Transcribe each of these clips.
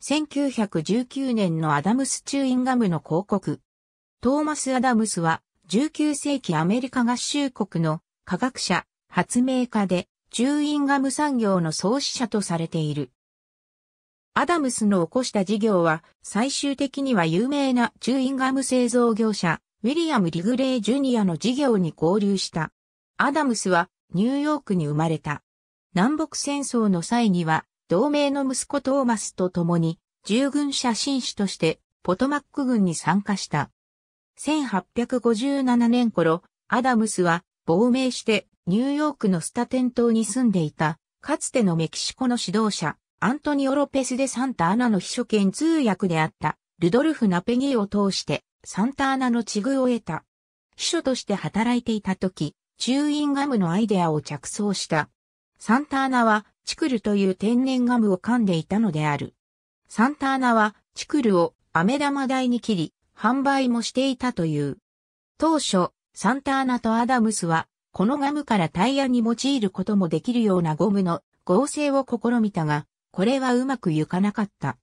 1919年のアダムス・チューインガムの広告。トーマス・アダムスは19世紀アメリカ合衆国の科学者、発明家で、チューインガム産業の創始者とされている。アダムスの起こした事業は最終的には有名なチューインガム製造業者ウィリアム・リグレイ・ジュニアの事業に合流した。アダムスはニューヨークに生まれた。南北戦争の際には同盟の息子トーマスと共に、従軍写真師として、ポトマック軍に参加した。1857年頃、アダムスは亡命してニューヨークのスタテン島に住んでいた、かつてのメキシコの指導者、アントニオ・ロペスでサンタアナの秘書兼通訳であった、ルドルフ・ナペギーを通して、サンタアナの地遇を得た。秘書として働いていた時、チューインガムのアイデアを着想した。サンタアナはチクルという天然ガムを噛んでいたのである。サンターナはチクルを飴玉台に切り、販売もしていたという。当初、サンターナとアダムスは、このガムからタイヤに用いることもできるようなゴムの合成を試みたが、これはうまくいかなかった。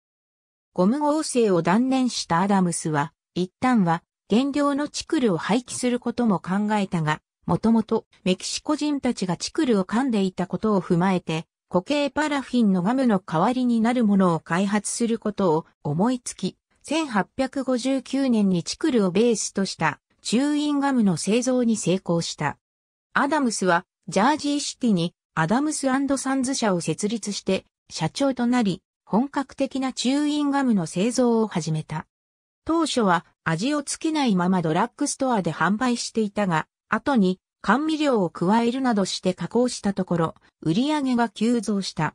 ゴム合成を断念したアダムスは、一旦は原料のチクルを廃棄することも考えたが、もともとメキシコ人たちがチクルを噛んでいたことを踏まえて、固形パラフィンのガムの代わりになるものを開発することを思いつき、1859年にチクルをベースとしたチューインガムの製造に成功した。アダムスはジャージーシティにアダムスサンズ社を設立して社長となり、本格的なチューインガムの製造を始めた。当初は味をつけないままドラッグストアで販売していたが、後に甘味料を加えるなどして加工したところ、売り上げが急増した。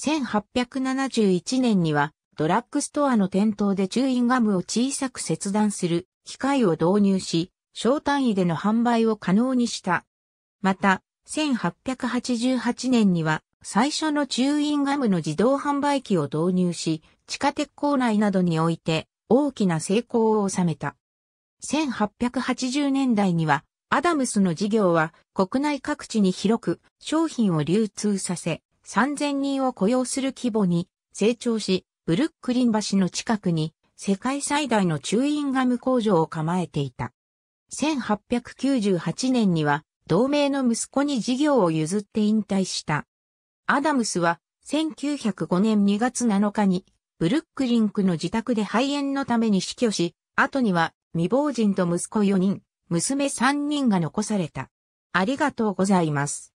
1871年には、ドラッグストアの店頭でチューインガムを小さく切断する機械を導入し、小単位での販売を可能にした。また、1888年には、最初のチューインガムの自動販売機を導入し、地下鉄構内などにおいて大きな成功を収めた。1880年代にはアダムスの事業は国内各地に広く商品を流通させ3000人を雇用する規模に成長し、ブルックリン橋の近くに世界最大のチューインガム工場を構えていた。1898年には同盟の息子に事業を譲って引退した。アダムスは1905年2月7日にブルックリン区の自宅で肺炎のために死去し、後には未亡人と息子4人、娘3人が残された。ありがとうございます。